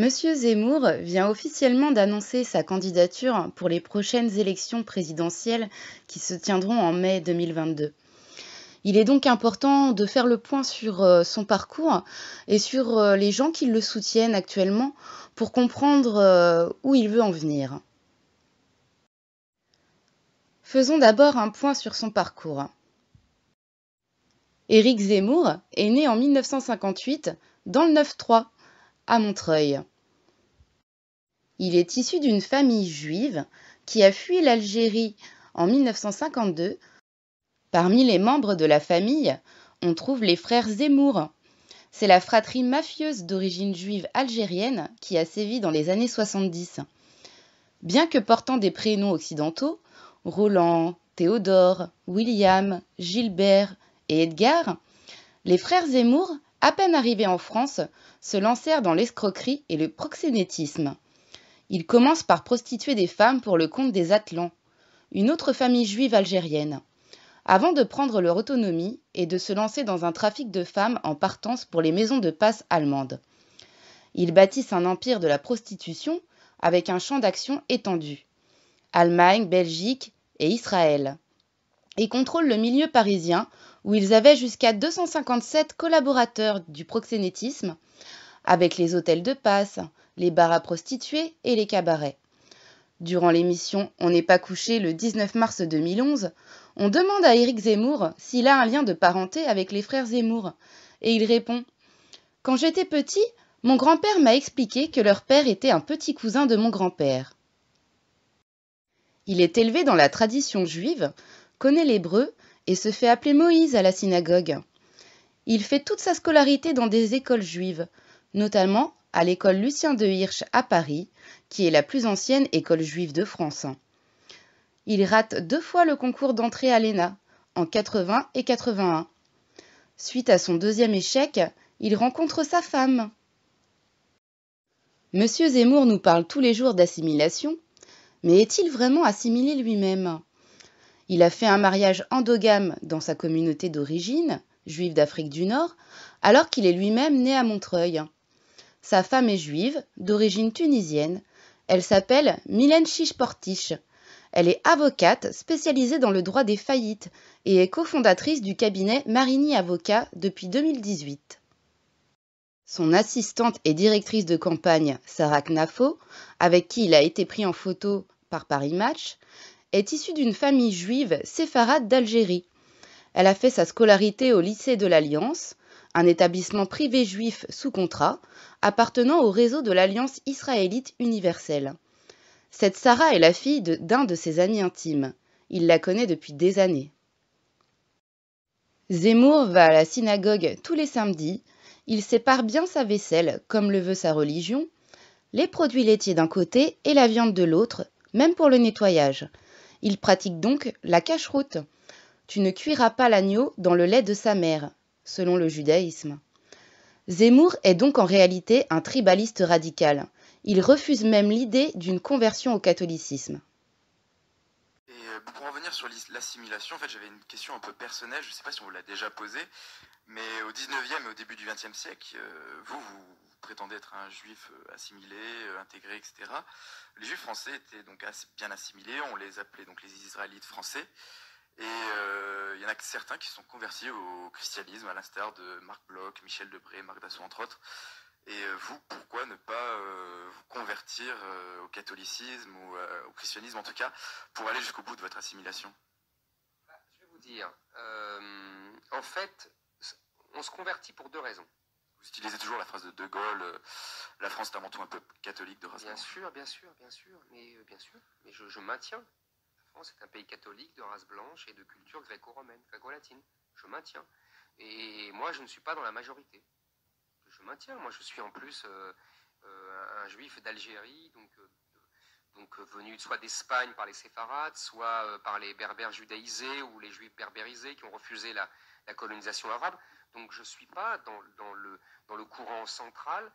Monsieur Zemmour vient officiellement d'annoncer sa candidature pour les prochaines élections présidentielles qui se tiendront en mai 2022. Il est donc important de faire le point sur euh, son parcours et sur euh, les gens qui le soutiennent actuellement pour comprendre euh, où il veut en venir. Faisons d'abord un point sur son parcours. Éric Zemmour est né en 1958 dans le 9-3 à Montreuil. Il est issu d'une famille juive qui a fui l'Algérie en 1952. Parmi les membres de la famille, on trouve les frères Zemmour. C'est la fratrie mafieuse d'origine juive algérienne qui a sévi dans les années 70. Bien que portant des prénoms occidentaux, Roland, Théodore, William, Gilbert et Edgar, les frères Zemmour, à peine arrivés en France, se lancèrent dans l'escroquerie et le proxénétisme. Ils commencent par prostituer des femmes pour le compte des Atlans, une autre famille juive algérienne, avant de prendre leur autonomie et de se lancer dans un trafic de femmes en partance pour les maisons de passe allemandes. Ils bâtissent un empire de la prostitution avec un champ d'action étendu. Allemagne, Belgique et Israël. Et contrôlent le milieu parisien où ils avaient jusqu'à 257 collaborateurs du proxénétisme avec les hôtels de passe, les bars à prostituées et les cabarets. Durant l'émission On n'est pas couché le 19 mars 2011, on demande à Éric Zemmour s'il a un lien de parenté avec les frères Zemmour, et il répond Quand j'étais petit, mon grand-père m'a expliqué que leur père était un petit cousin de mon grand-père. Il est élevé dans la tradition juive, connaît l'hébreu et se fait appeler Moïse à la synagogue. Il fait toute sa scolarité dans des écoles juives, notamment à l'école Lucien de Hirsch à Paris, qui est la plus ancienne école juive de France. Il rate deux fois le concours d'entrée à l'ENA, en 80 et 81. Suite à son deuxième échec, il rencontre sa femme. Monsieur Zemmour nous parle tous les jours d'assimilation, mais est-il vraiment assimilé lui-même Il a fait un mariage endogame dans sa communauté d'origine, juive d'Afrique du Nord, alors qu'il est lui-même né à Montreuil. Sa femme est juive, d'origine tunisienne. Elle s'appelle Mylène Chiche-Portiche. Elle est avocate spécialisée dans le droit des faillites et est cofondatrice du cabinet Marini Avocat depuis 2018. Son assistante et directrice de campagne, Sarah Knafo, avec qui il a été pris en photo par Paris Match, est issue d'une famille juive séfarade d'Algérie. Elle a fait sa scolarité au lycée de l'Alliance, un établissement privé juif sous contrat, appartenant au réseau de l'Alliance israélite universelle. Cette Sarah est la fille d'un de, ses amis intimes. Il la connaît depuis des années. Zemmour va à la synagogue tous les samedis, il sépare bien sa vaisselle, comme le veut sa religion, les produits laitiers d'un côté et la viande de l'autre, même pour le nettoyage. Il pratique donc la cache Tu ne cuiras pas l'agneau dans le lait de sa mère, selon le judaïsme. Zemmour est donc en réalité un tribaliste radical. Il refuse même l'idée d'une conversion au catholicisme. Et euh, pour venir sur l'assimilation, j'avais une question un peu personnelle, je ne sais pas si on vous l'a déjà posée, mais au 19e et au début du 20e siècle, euh, vous, vous prétendez être un juif euh, assimilé, intégré, etc. Les juifs français étaient donc bien assimilés, on les appelait donc les Israélites français. Et euh, il y en a certains qui sont convertis au christianisme, à l'instar de Marc Bloch, Michel Debré, Marc Dassault, entre autres. Et euh, vous, pourquoi ne pas euh, vous convertir au catholicisme ou au christianisme, en tout cas, pour aller jusqu'au bout de votre assimilation bah, Je vais vous dire. en fait, on se convertit pour deux raisons. Vous utilisez toujours la phrase de De Gaulle la France est avant tout un peuple catholique de race. Bien sûr, bien sûr, bien sûr, mais bien sûr, mais je, je maintiens France est un pays catholique de race blanche et de culture gréco-romaine, gréco-latine. Je maintiens. Et moi, je ne suis pas dans la majorité. Je maintiens. Moi, je suis en plus euh, euh, un juif d'Algérie, donc, euh, donc venu soit d'Espagne par les séfarades, soit par les berbères judaïsés ou les juifs berbérisés qui ont refusé la, colonisation arabe. Donc, je ne suis pas dans, le, dans le courant central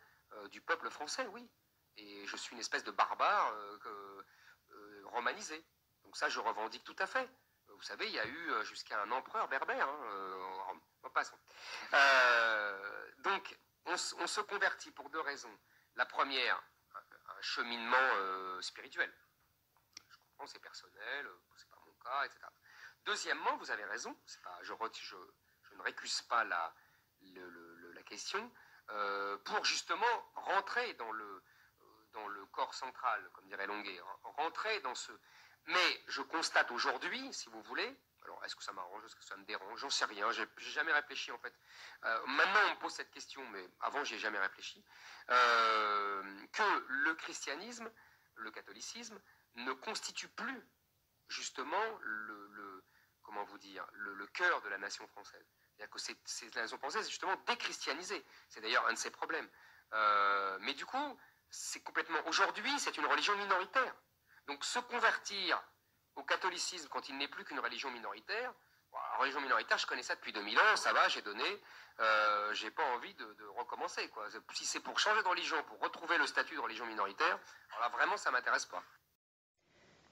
du peuple français, oui. Et je suis une espèce de barbare romanisé ça, je revendique tout à fait. Vous savez, il y a eu euh, jusqu'à un empereur berbère. Hein, euh, en, euh, donc, on, se convertit pour deux raisons. La première, un, cheminement spirituel. Je comprends, c'est personnel, c'est pas mon cas, etc. Deuxièmement, vous avez raison, pas, je, je, ne récuse pas la, la question, pour justement rentrer dans le, dans le corps central, comme dirait Longuet, hein, rentrer dans ce, mais je constate aujourd'hui, si vous voulez, alors est-ce que ça m'arrange, est-ce que ça me dérange, j'en sais rien, j'ai jamais réfléchi en fait. Euh, maintenant on me pose cette question, mais avant j'ai jamais réfléchi, euh, que le christianisme, le catholicisme, ne constitue plus justement le, comment vous dire, le, cœur de la nation française. C'est-à-dire que c'est, la nation française est justement déchristianisée. C'est d'ailleurs un de ses problèmes. Euh, mais du coup, c'est complètement. Aujourd'hui, c'est une religion minoritaire. Donc se convertir au catholicisme quand il n'est plus qu'une religion minoritaire, religion minoritaire, je connais ça depuis 2000 ans, ça va, j'ai donné, euh, j'ai pas envie de, recommencer. Quoi. Si c'est pour changer de religion, pour retrouver le statut de religion minoritaire, vraiment ça m'intéresse pas.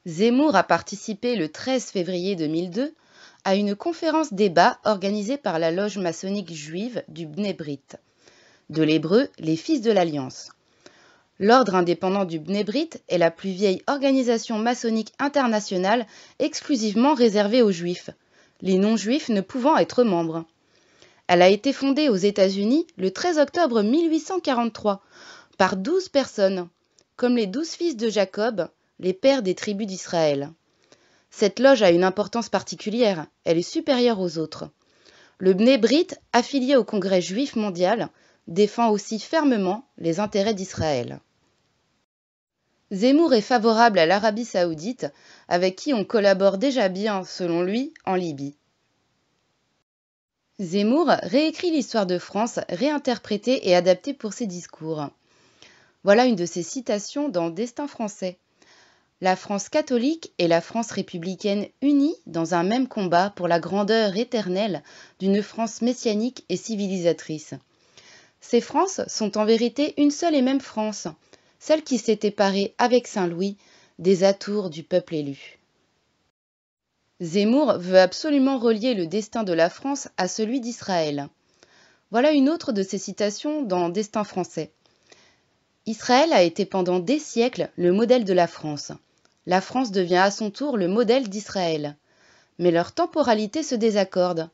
Zemmour a participé le 13 février 2002 à une conférence débat organisée par la loge maçonnique juive du Bnebrit. De l'hébreu, les fils de l'Alliance. L'ordre indépendant du Bnebrit est la plus vieille organisation maçonnique internationale exclusivement réservée aux juifs, les non-juifs ne pouvant être membres. Elle a été fondée aux États-Unis le 13 octobre 1843 par douze personnes, comme les douze fils de Jacob, les pères des tribus d'Israël. Cette loge a une importance particulière, elle est supérieure aux autres. Le Bnebrit, affilié au Congrès juif mondial, défend aussi fermement les intérêts d'Israël. Zemmour est favorable à l'Arabie saoudite, avec qui on collabore déjà bien, selon lui, en Libye. Zemmour réécrit l'histoire de France, réinterprétée et adaptée pour ses discours. Voilà une de ses citations dans Destin français. La France catholique et la France républicaine unies dans un même combat pour la grandeur éternelle d'une France messianique et civilisatrice. Ces Frances sont en vérité une seule et même France, celle qui s'est éparée avec Saint-Louis des atours du peuple élu. Zemmour veut absolument relier le destin de la France à celui d'Israël. Voilà une autre de ses citations dans Destin français. Israël a été pendant des siècles le modèle de la France. La France devient à son tour le modèle d'Israël. Mais leur temporalité se désaccorde.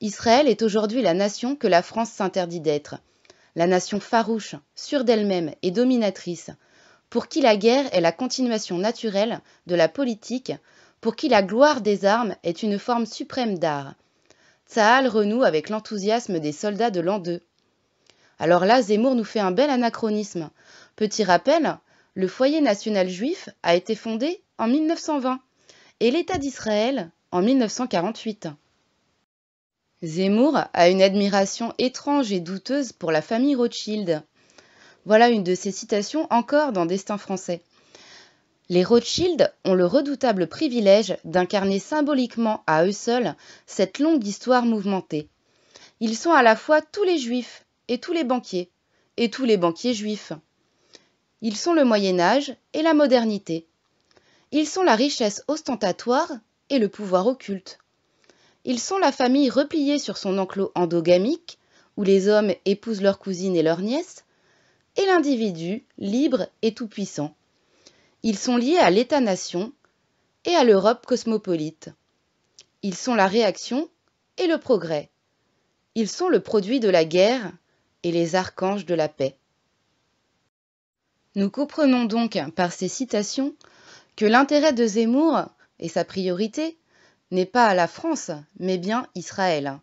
Israël est aujourd'hui la nation que la France s'interdit d'être la nation farouche, sûre d'elle-même et dominatrice, pour qui la guerre est la continuation naturelle de la politique, pour qui la gloire des armes est une forme suprême d'art. Tsahal renoue avec l'enthousiasme des soldats de l'an 2. Alors là, Zemmour nous fait un bel anachronisme. Petit rappel, le foyer national juif a été fondé en 1920 et l'État d'Israël en 1948. Zemmour a une admiration étrange et douteuse pour la famille Rothschild. Voilà une de ses citations encore dans Destin français. Les Rothschild ont le redoutable privilège d'incarner symboliquement à eux seuls cette longue histoire mouvementée. Ils sont à la fois tous les juifs et tous les banquiers, et tous les banquiers juifs. Ils sont le Moyen Âge et la modernité. Ils sont la richesse ostentatoire et le pouvoir occulte. Ils sont la famille repliée sur son enclos endogamique, où les hommes épousent leurs cousines et leurs nièces, et l'individu libre et tout-puissant. Ils sont liés à l'État-nation et à l'Europe cosmopolite. Ils sont la réaction et le progrès. Ils sont le produit de la guerre et les archanges de la paix. Nous comprenons donc par ces citations que l'intérêt de Zemmour et sa priorité n'est pas à la France, mais bien Israël.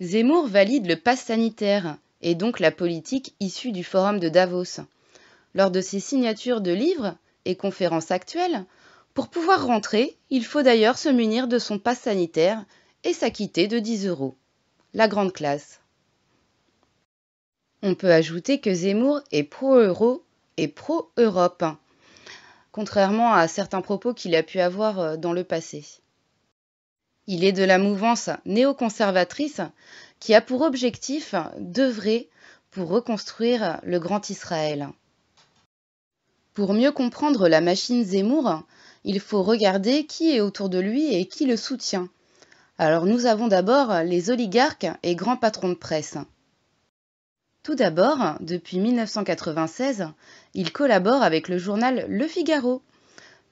Zemmour valide le pass sanitaire et donc la politique issue du forum de Davos. Lors de ses signatures de livres et conférences actuelles, pour pouvoir rentrer, il faut d'ailleurs se munir de son pass sanitaire et s'acquitter de 10 euros. La grande classe. On peut ajouter que Zemmour est pro-euro et pro-Europe contrairement à certains propos qu'il a pu avoir euh, dans le passé. Il est de la mouvance néoconservatrice qui a pour objectif d'œuvrer pour reconstruire le Grand Israël. Pour mieux comprendre la machine Zemmour, il faut regarder qui est autour de lui et qui le soutient. Alors nous avons d'abord les oligarques et grands patrons de presse. Tout d'abord, depuis 1996, il collabore avec le journal Le Figaro,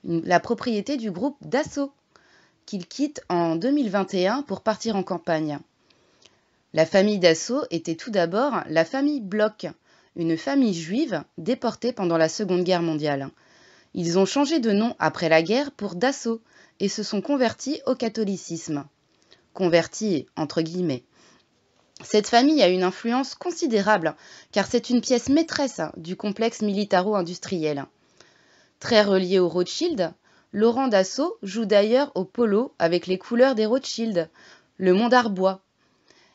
la propriété du groupe Dassault, qu'il quitte en 2021 pour partir en campagne. La famille Dassault était tout d'abord la famille Bloch, une famille juive déportée pendant la Seconde Guerre mondiale. Ils ont changé de nom après la guerre pour Dassault et se sont convertis au catholicisme. Convertis entre guillemets. Cette famille a une influence considérable, car c'est une pièce maîtresse du complexe militaro-industriel. Très relié au Rothschild, Laurent Dassault joue d'ailleurs au polo avec les couleurs des Rothschild, le mont arbois.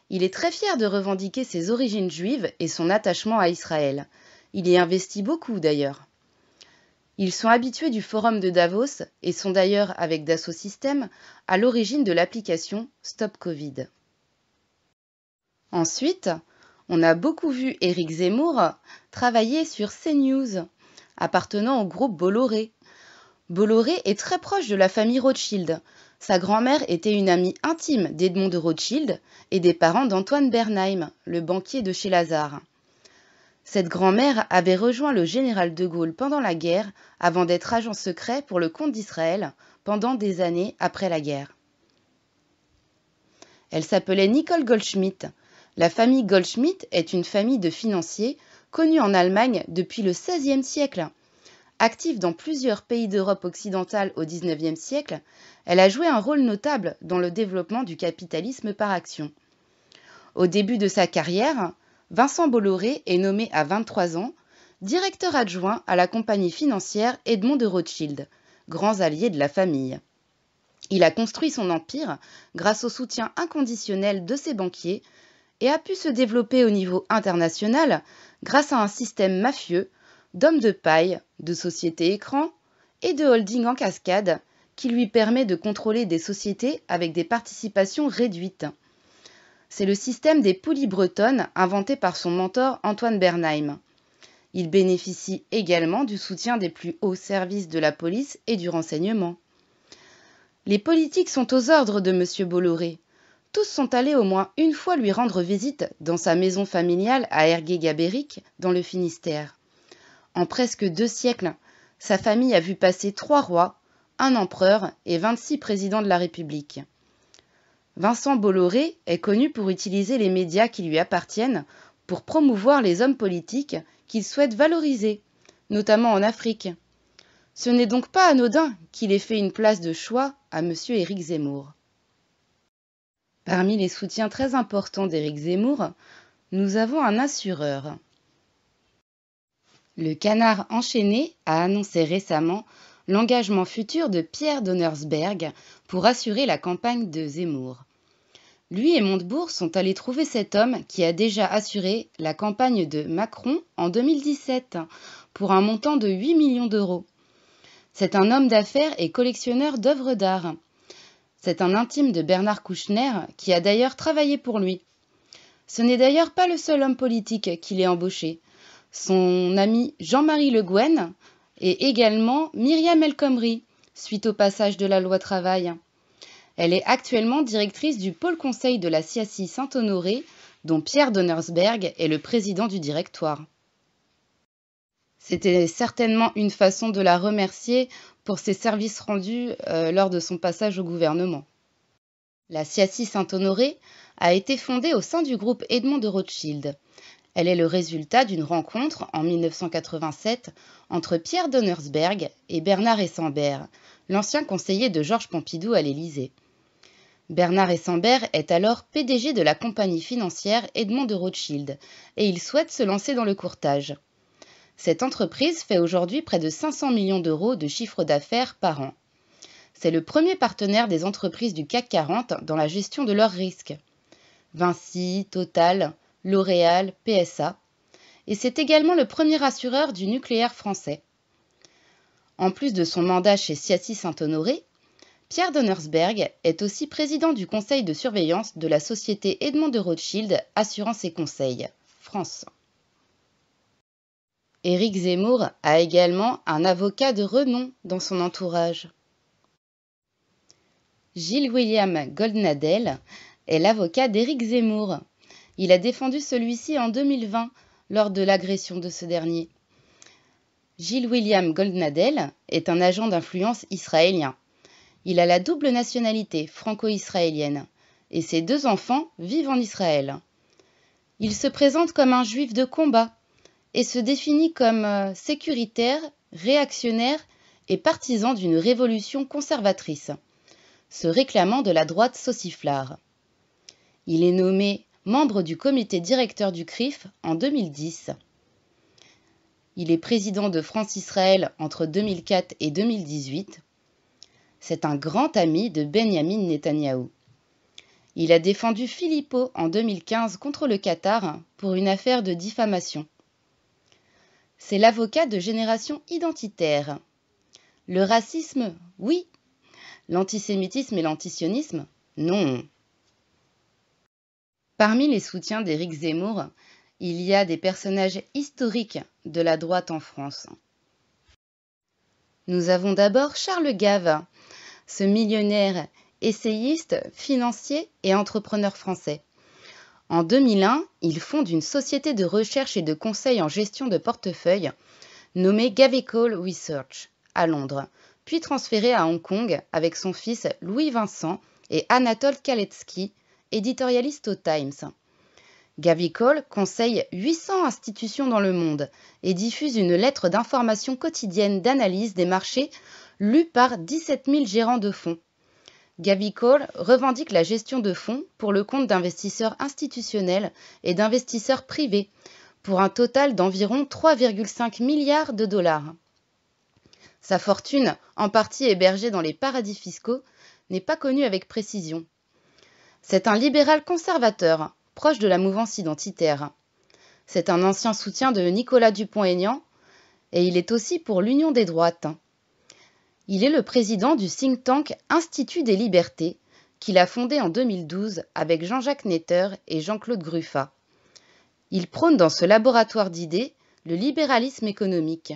Il est très fier de revendiquer ses origines juives et son attachement à Israël. Il y investit beaucoup d'ailleurs. Ils sont habitués du forum de Davos et sont d'ailleurs, avec Dassault System, à l'origine de l'application Stop Covid. Ensuite, on a beaucoup vu Éric Zemmour travailler sur CNews, appartenant au groupe Bolloré. Bolloré est très proche de la famille Rothschild. Sa grand-mère était une amie intime d'Edmond de Rothschild et des parents d'Antoine Bernheim, le banquier de chez Lazare. Cette grand-mère avait rejoint le général de Gaulle pendant la guerre avant d'être agent secret pour le compte d'Israël pendant des années après la guerre. Elle s'appelait Nicole Goldschmidt la famille Goldschmidt est une famille de financiers connue en Allemagne depuis le XVIe siècle. Active dans plusieurs pays d'Europe occidentale au XIXe siècle, elle a joué un rôle notable dans le développement du capitalisme par action. Au début de sa carrière, Vincent Bolloré est nommé à 23 ans directeur adjoint à la compagnie financière Edmond de Rothschild, grands alliés de la famille. Il a construit son empire grâce au soutien inconditionnel de ses banquiers, et a pu se développer au niveau international grâce à un système mafieux d'hommes de paille, de sociétés écrans et de holding en cascade qui lui permet de contrôler des sociétés avec des participations réduites. C'est le système des poulies bretonnes inventé par son mentor Antoine Bernheim. Il bénéficie également du soutien des plus hauts services de la police et du renseignement. Les politiques sont aux ordres de M. Bolloré, tous sont allés au moins une fois lui rendre visite dans sa maison familiale à Ergué-Gabéric, dans le Finistère. En presque deux siècles, sa famille a vu passer trois rois, un empereur et 26 présidents de la République. Vincent Bolloré est connu pour utiliser les médias qui lui appartiennent pour promouvoir les hommes politiques qu'il souhaite valoriser, notamment en Afrique. Ce n'est donc pas anodin qu'il ait fait une place de choix à M. Éric Zemmour. Parmi les soutiens très importants d'Éric Zemmour, nous avons un assureur. Le canard enchaîné a annoncé récemment l'engagement futur de Pierre Donnersberg pour assurer la campagne de Zemmour. Lui et Montebourg sont allés trouver cet homme qui a déjà assuré la campagne de Macron en 2017 pour un montant de 8 millions d'euros. C'est un homme d'affaires et collectionneur d'œuvres d'art. C'est un intime de Bernard Kouchner qui a d'ailleurs travaillé pour lui. Ce n'est d'ailleurs pas le seul homme politique qu'il ait embauché. Son ami Jean-Marie Le Guen et également Myriam El suite au passage de la loi travail. Elle est actuellement directrice du pôle conseil de la CIACI Saint-Honoré, dont Pierre Donnersberg est le président du directoire. C'était certainement une façon de la remercier pour ses services rendus euh, lors de son passage au gouvernement. La Siassi Saint-Honoré a été fondée au sein du groupe Edmond de Rothschild. Elle est le résultat d'une rencontre en 1987 entre Pierre Donnersberg et Bernard Essambert, l'ancien conseiller de Georges Pompidou à l'Élysée. Bernard Essambert est alors PDG de la compagnie financière Edmond de Rothschild et il souhaite se lancer dans le courtage. Cette entreprise fait aujourd'hui près de 500 millions d'euros de chiffre d'affaires par an. C'est le premier partenaire des entreprises du CAC 40 dans la gestion de leurs risques. Vinci, Total, L'Oréal, PSA. Et c'est également le premier assureur du nucléaire français. En plus de son mandat chez Siassi Saint-Honoré, Pierre Donnersberg est aussi président du conseil de surveillance de la société Edmond de Rothschild Assurance et Conseils, France. Éric Zemmour a également un avocat de renom dans son entourage. Gilles William Goldnadel est l'avocat d'Éric Zemmour. Il a défendu celui-ci en 2020 lors de l'agression de ce dernier. Gilles William Goldnadel est un agent d'influence israélien. Il a la double nationalité franco-israélienne et ses deux enfants vivent en Israël. Il se présente comme un juif de combat et se définit comme euh, sécuritaire, réactionnaire et partisan d'une révolution conservatrice, se réclamant de la droite sauciflare. Il est nommé membre du comité directeur du CRIF en 2010. Il est président de France-Israël entre 2004 et 2018. C'est un grand ami de Benjamin Netanyahou. Il a défendu Philippot en 2015 contre le Qatar pour une affaire de diffamation. C'est l'avocat de génération identitaire. Le racisme, oui. L'antisémitisme et l'antisionisme, non. Parmi les soutiens d'Éric Zemmour, il y a des personnages historiques de la droite en France. Nous avons d'abord Charles Gave, ce millionnaire essayiste, financier et entrepreneur français. En 2001, il fonde une société de recherche et de conseil en gestion de portefeuille nommée Gavicol Research à Londres, puis transférée à Hong Kong avec son fils Louis Vincent et Anatole Kaletsky, éditorialiste au Times. Gavicol conseille 800 institutions dans le monde et diffuse une lettre d'information quotidienne d'analyse des marchés lue par 17 000 gérants de fonds Cole revendique la gestion de fonds pour le compte d'investisseurs institutionnels et d'investisseurs privés, pour un total d'environ 3,5 milliards de dollars. Sa fortune, en partie hébergée dans les paradis fiscaux, n'est pas connue avec précision. C'est un libéral conservateur, proche de la mouvance identitaire. C'est un ancien soutien de Nicolas Dupont-Aignan, et il est aussi pour l'Union des droites. Il est le président du think tank Institut des libertés, qu'il a fondé en 2012 avec Jean-Jacques Netter et Jean-Claude Gruffat. Il prône dans ce laboratoire d'idées le libéralisme économique.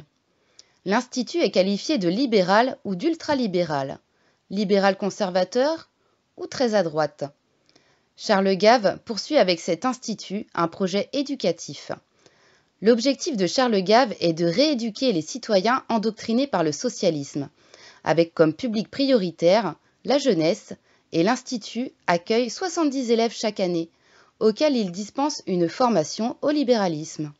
L'Institut est qualifié de libéral ou d'ultralibéral, libéral conservateur ou très à droite. Charles Gave poursuit avec cet institut un projet éducatif. L'objectif de Charles Gave est de rééduquer les citoyens endoctrinés par le socialisme, avec comme public prioritaire la jeunesse, et l'Institut accueille 70 élèves chaque année, auxquels il dispense une formation au libéralisme.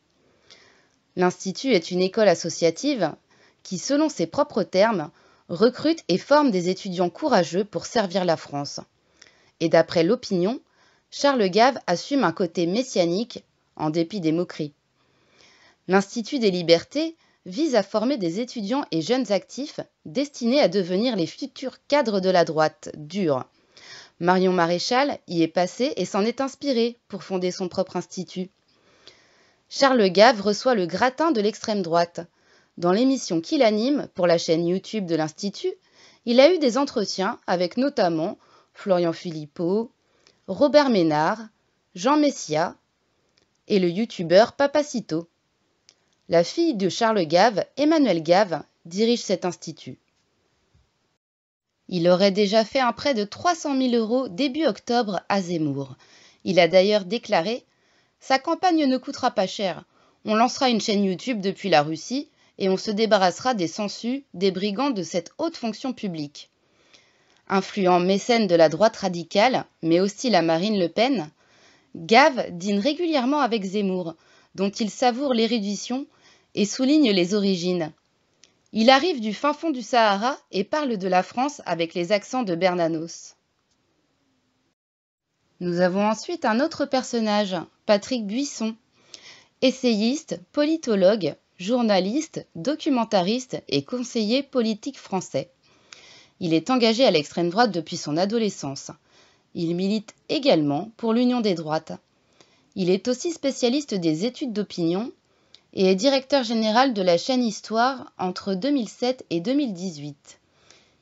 L'Institut est une école associative qui, selon ses propres termes, recrute et forme des étudiants courageux pour servir la France. Et d'après l'opinion, Charles Gave assume un côté messianique en dépit des moqueries. L'Institut des libertés vise à former des étudiants et jeunes actifs destinés à devenir les futurs cadres de la droite dure. Marion Maréchal y est passée et s'en est inspirée pour fonder son propre institut. Charles Gave reçoit le gratin de l'extrême droite. Dans l'émission qu'il anime pour la chaîne YouTube de l'Institut, il a eu des entretiens avec notamment Florian Philippot, Robert Ménard, Jean Messia et le youtubeur Papacito. La fille de Charles Gave, Emmanuelle Gave, dirige cet institut. Il aurait déjà fait un prêt de 300 000 euros début octobre à Zemmour. Il a d'ailleurs déclaré Sa campagne ne coûtera pas cher. On lancera une chaîne YouTube depuis la Russie et on se débarrassera des census, des brigands de cette haute fonction publique. Influent mécène de la droite radicale, mais aussi la Marine Le Pen, Gave dîne régulièrement avec Zemmour, dont il savoure l'érudition et souligne les origines. Il arrive du fin fond du Sahara et parle de la France avec les accents de Bernanos. Nous avons ensuite un autre personnage, Patrick Buisson, essayiste, politologue, journaliste, documentariste et conseiller politique français. Il est engagé à l'extrême droite depuis son adolescence. Il milite également pour l'Union des droites. Il est aussi spécialiste des études d'opinion et est directeur général de la chaîne Histoire entre 2007 et 2018.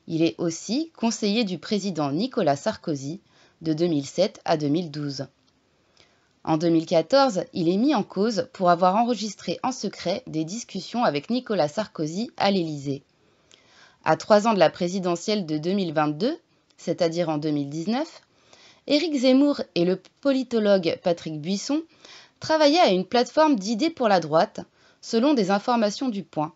Il est aussi conseiller du président Nicolas Sarkozy de 2007 à 2012. En 2014, il est mis en cause pour avoir enregistré en secret des discussions avec Nicolas Sarkozy à l'Élysée. À trois ans de la présidentielle de 2022, c'est-à-dire en 2019, Éric Zemmour et le politologue Patrick Buisson travaillait à une plateforme d'idées pour la droite, selon des informations du Point.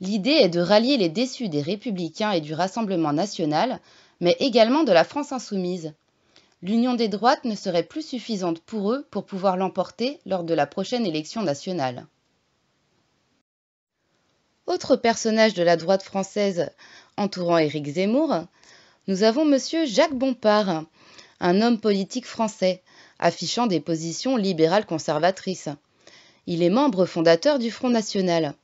L'idée est de rallier les déçus des Républicains et du Rassemblement national, mais également de la France insoumise. L'union des droites ne serait plus suffisante pour eux pour pouvoir l'emporter lors de la prochaine élection nationale. Autre personnage de la droite française entourant Éric Zemmour, nous avons M. Jacques Bompard, un homme politique français, affichant des positions libérales conservatrices. Il est membre fondateur du Front National.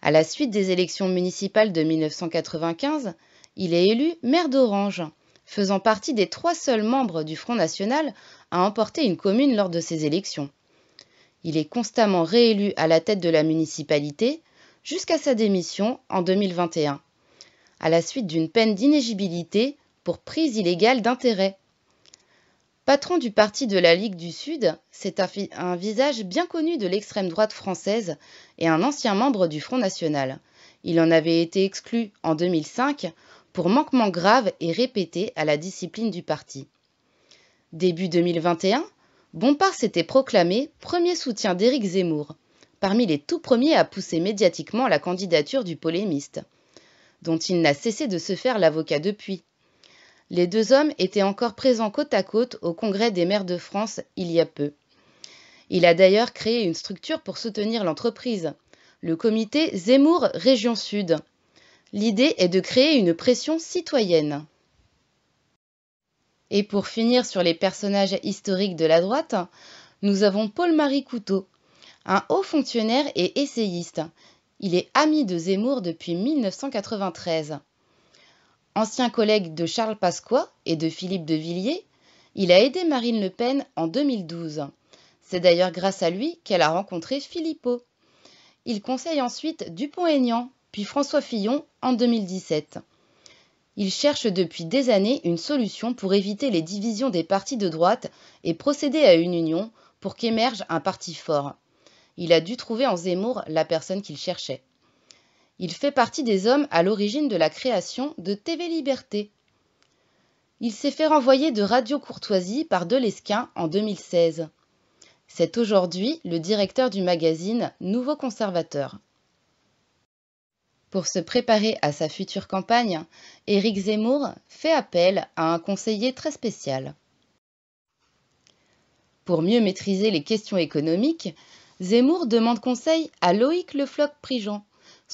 À la suite des élections municipales de 1995, il est élu maire d'Orange, faisant partie des trois seuls membres du Front National à emporter une commune lors de ces élections. Il est constamment réélu à la tête de la municipalité jusqu'à sa démission en 2021, à la suite d'une peine d'inégibilité pour prise illégale d'intérêt Patron du parti de la Ligue du Sud, c'est un, visage bien connu de l'extrême droite française et un ancien membre du Front National. Il en avait été exclu en 2005 pour manquement grave et répété à la discipline du parti. Début 2021, Bompard s'était proclamé premier soutien d'Éric Zemmour, parmi les tout premiers à pousser médiatiquement la candidature du polémiste, dont il n'a cessé de se faire l'avocat depuis, les deux hommes étaient encore présents côte à côte au Congrès des maires de France il y a peu. Il a d'ailleurs créé une structure pour soutenir l'entreprise, le comité Zemmour Région Sud. L'idée est de créer une pression citoyenne. Et pour finir sur les personnages historiques de la droite, nous avons Paul-Marie Couteau, un haut fonctionnaire et essayiste. Il est ami de Zemmour depuis 1993. Ancien collègue de Charles Pasqua et de Philippe de Villiers, il a aidé Marine Le Pen en 2012. C'est d'ailleurs grâce à lui qu'elle a rencontré Philippot. Il conseille ensuite Dupont-Aignan, puis François Fillon en 2017. Il cherche depuis des années une solution pour éviter les divisions des partis de droite et procéder à une union pour qu'émerge un parti fort. Il a dû trouver en Zemmour la personne qu'il cherchait. Il fait partie des hommes à l'origine de la création de TV Liberté. Il s'est fait renvoyer de Radio Courtoisie par Delesquin en 2016. C'est aujourd'hui le directeur du magazine Nouveau Conservateur. Pour se préparer à sa future campagne, Éric Zemmour fait appel à un conseiller très spécial. Pour mieux maîtriser les questions économiques, Zemmour demande conseil à Loïc Lefloc-Prigent,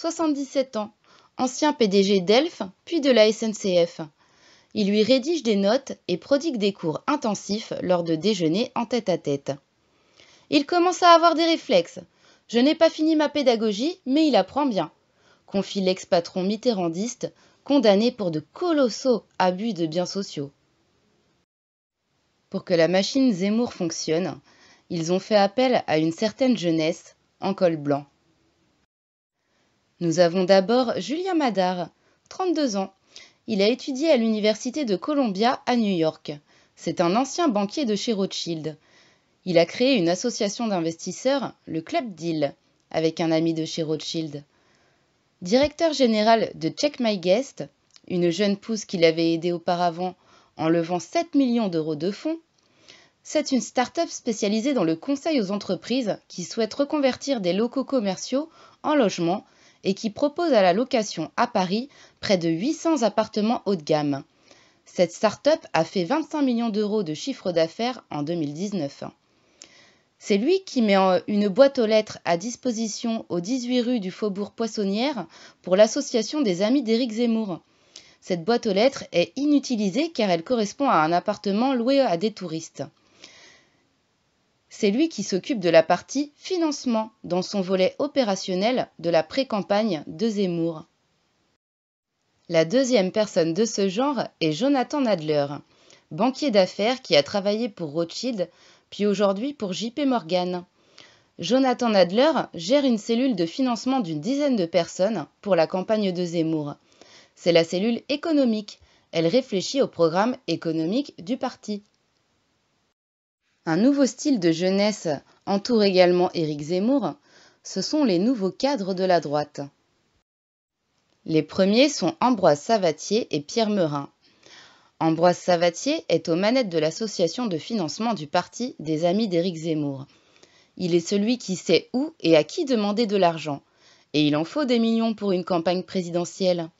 77 ans, ancien PDG d'ELF, puis de la SNCF. Il lui rédige des notes et prodigue des cours intensifs lors de déjeuners en tête-à-tête. Il commence à avoir des réflexes. Je n'ai pas fini ma pédagogie, mais il apprend bien, confie l'ex-patron mitterrandiste, condamné pour de colossaux abus de biens sociaux. Pour que la machine Zemmour fonctionne, ils ont fait appel à une certaine jeunesse en col blanc. Nous avons d'abord Julien Madar, 32 ans. Il a étudié à l'Université de Columbia à New York. C'est un ancien banquier de chez Rothschild. Il a créé une association d'investisseurs, le Club Deal, avec un ami de chez Rothschild. Directeur général de Check My Guest, une jeune pousse qu'il avait aidé auparavant en levant 7 millions d'euros de fonds, c'est une start-up spécialisée dans le conseil aux entreprises qui souhaite reconvertir des locaux commerciaux en logements et qui propose à la location à Paris près de 800 appartements haut de gamme. Cette start-up a fait 25 millions d'euros de chiffre d'affaires en 2019. C'est lui qui met une boîte aux lettres à disposition aux 18 rues du faubourg Poissonnière pour l'association des amis d'Éric Zemmour. Cette boîte aux lettres est inutilisée car elle correspond à un appartement loué à des touristes c'est lui qui s'occupe de la partie financement dans son volet opérationnel de la pré-campagne de Zemmour. La deuxième personne de ce genre est Jonathan Adler, banquier d'affaires qui a travaillé pour Rothschild, puis aujourd'hui pour JP Morgan. Jonathan Nadler gère une cellule de financement d'une dizaine de personnes pour la campagne de Zemmour. C'est la cellule économique. Elle réfléchit au programme économique du parti. Un nouveau style de jeunesse entoure également Éric Zemmour, ce sont les nouveaux cadres de la droite. Les premiers sont Ambroise Savatier et Pierre Meurin. Ambroise Savatier est aux manettes de l'association de financement du parti des Amis d'Éric Zemmour. Il est celui qui sait où et à qui demander de l'argent. Et il en faut des millions pour une campagne présidentielle.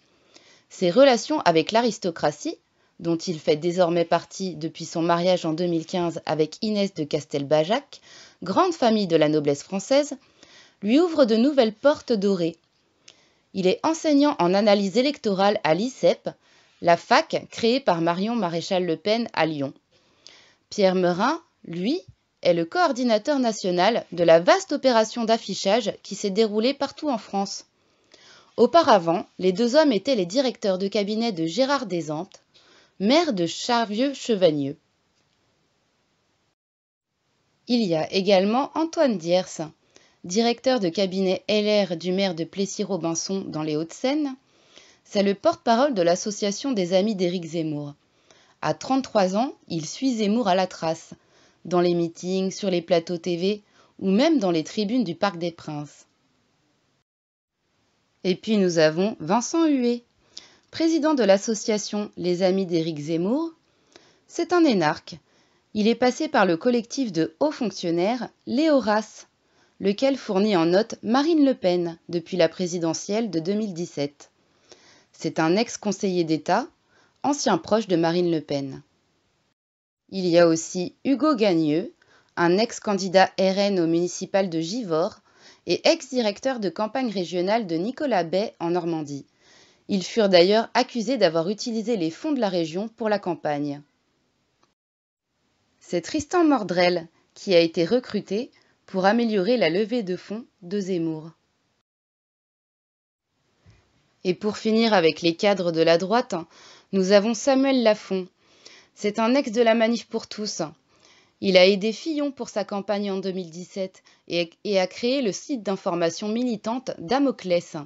Ses relations avec l'aristocratie dont il fait désormais partie depuis son mariage en 2015 avec Inès de Castelbajac, grande famille de la noblesse française, lui ouvre de nouvelles portes dorées. Il est enseignant en analyse électorale à l'ICEP, la fac créée par Marion Maréchal Le Pen à Lyon. Pierre Merin, lui, est le coordinateur national de la vaste opération d'affichage qui s'est déroulée partout en France. Auparavant, les deux hommes étaient les directeurs de cabinet de Gérard Desantes, maire de Charvieux-Chevagneux. Il y a également Antoine Diers, directeur de cabinet LR du maire de Plessis-Robinson dans les Hauts-de-Seine. C'est le porte-parole de l'association des amis d'Éric Zemmour. À 33 ans, il suit Zemmour à la trace, dans les meetings, sur les plateaux TV ou même dans les tribunes du Parc des Princes. Et puis nous avons Vincent Huet, président de l'association Les Amis d'Éric Zemmour, c'est un énarque. Il est passé par le collectif de hauts fonctionnaires Les lequel fournit en note Marine Le Pen depuis la présidentielle de 2017. C'est un ex-conseiller d'État, ancien proche de Marine Le Pen. Il y a aussi Hugo Gagneux, un ex-candidat RN au municipal de Givors et ex-directeur de campagne régionale de Nicolas Bay en Normandie. Ils furent d'ailleurs accusés d'avoir utilisé les fonds de la région pour la campagne. C'est Tristan Mordrel qui a été recruté pour améliorer la levée de fonds de Zemmour. Et pour finir avec les cadres de la droite, nous avons Samuel Lafont. C'est un ex de la Manif pour tous. Il a aidé Fillon pour sa campagne en 2017 et a créé le site d'information militante Damoclès.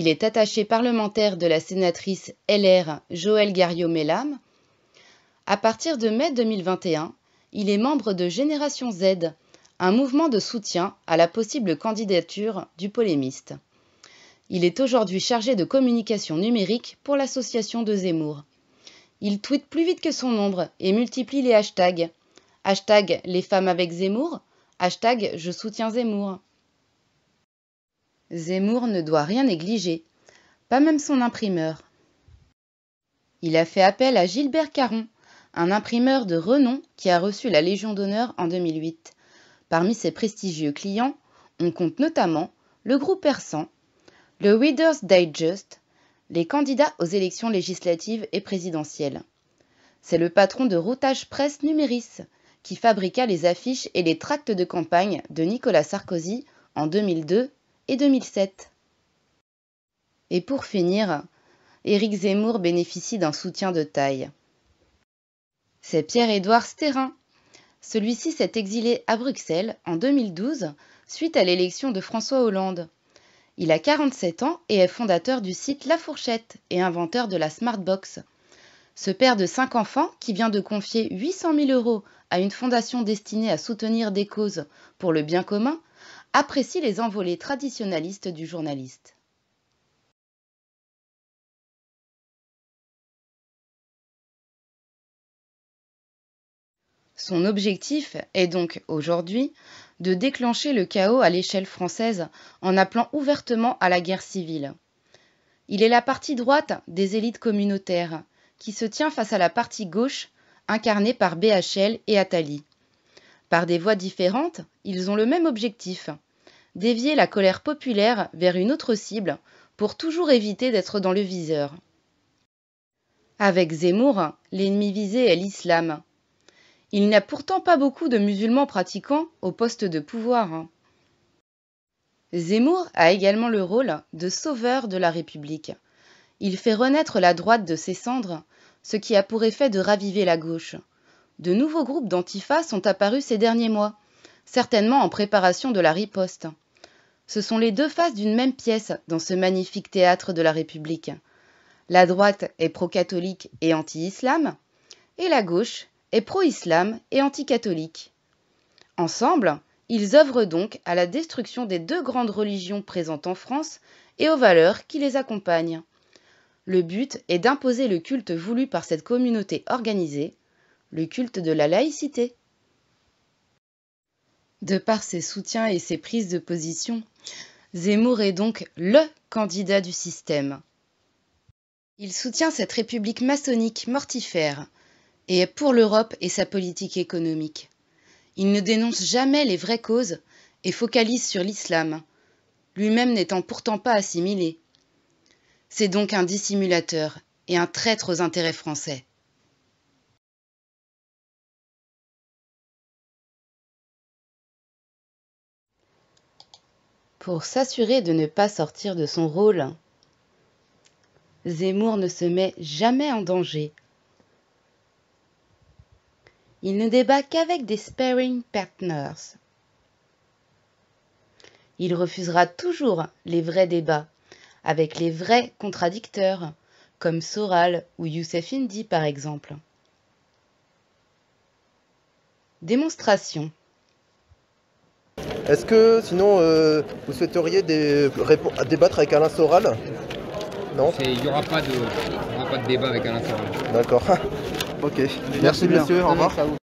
Il est attaché parlementaire de la sénatrice LR Joël Garriot-Mellam. À partir de mai 2021, il est membre de Génération Z, un mouvement de soutien à la possible candidature du polémiste. Il est aujourd'hui chargé de communication numérique pour l'association de Zemmour. Il tweet plus vite que son nombre et multiplie les hashtags. Hashtag les femmes avec Zemmour, hashtag je soutiens Zemmour. Zemmour ne doit rien négliger, pas même son imprimeur. Il a fait appel à Gilbert Caron, un imprimeur de renom qui a reçu la Légion d'honneur en 2008. Parmi ses prestigieux clients, on compte notamment le groupe Persan, le Reader's Digest, les candidats aux élections législatives et présidentielles. C'est le patron de Routage Presse Numéris qui fabriqua les affiches et les tracts de campagne de Nicolas Sarkozy en 2002 et 2007. Et pour finir, Éric Zemmour bénéficie d'un soutien de taille. C'est Pierre-Édouard Sterrin. Celui-ci s'est exilé à Bruxelles en 2012 suite à l'élection de François Hollande. Il a 47 ans et est fondateur du site La Fourchette et inventeur de la Smartbox. Ce père de cinq enfants, qui vient de confier 800 000 euros à une fondation destinée à soutenir des causes pour le bien commun, apprécie les envolées traditionnalistes du journaliste. Son objectif est donc aujourd'hui de déclencher le chaos à l'échelle française en appelant ouvertement à la guerre civile. Il est la partie droite des élites communautaires qui se tient face à la partie gauche incarnée par BHL et Attali. Par des voies différentes, ils ont le même objectif, dévier la colère populaire vers une autre cible pour toujours éviter d'être dans le viseur. Avec Zemmour, l'ennemi visé est l'islam. Il n'y a pourtant pas beaucoup de musulmans pratiquants au poste de pouvoir. Zemmour a également le rôle de sauveur de la République. Il fait renaître la droite de ses cendres, ce qui a pour effet de raviver la gauche. De nouveaux groupes d'Antifa sont apparus ces derniers mois, certainement en préparation de la riposte. Ce sont les deux faces d'une même pièce dans ce magnifique théâtre de la République. La droite est pro-catholique et anti-islam, et la gauche est pro-islam et anti-catholique. Ensemble, ils œuvrent donc à la destruction des deux grandes religions présentes en France et aux valeurs qui les accompagnent. Le but est d'imposer le culte voulu par cette communauté organisée le culte de la laïcité. De par ses soutiens et ses prises de position, Zemmour est donc LE candidat du système. Il soutient cette république maçonnique mortifère et est pour l'Europe et sa politique économique. Il ne dénonce jamais les vraies causes et focalise sur l'islam, lui-même n'étant pourtant pas assimilé. C'est donc un dissimulateur et un traître aux intérêts français. pour s'assurer de ne pas sortir de son rôle. Zemmour ne se met jamais en danger. Il ne débat qu'avec des sparing partners. Il refusera toujours les vrais débats, avec les vrais contradicteurs, comme Soral ou Youssef Indy par exemple. Démonstration. Est-ce que sinon euh, vous souhaiteriez des, débattre avec Alain Soral Non Il n'y aura, pas de débat avec Alain Soral. D'accord. ok. Merci, Monsieur. bien. messieurs, au revoir.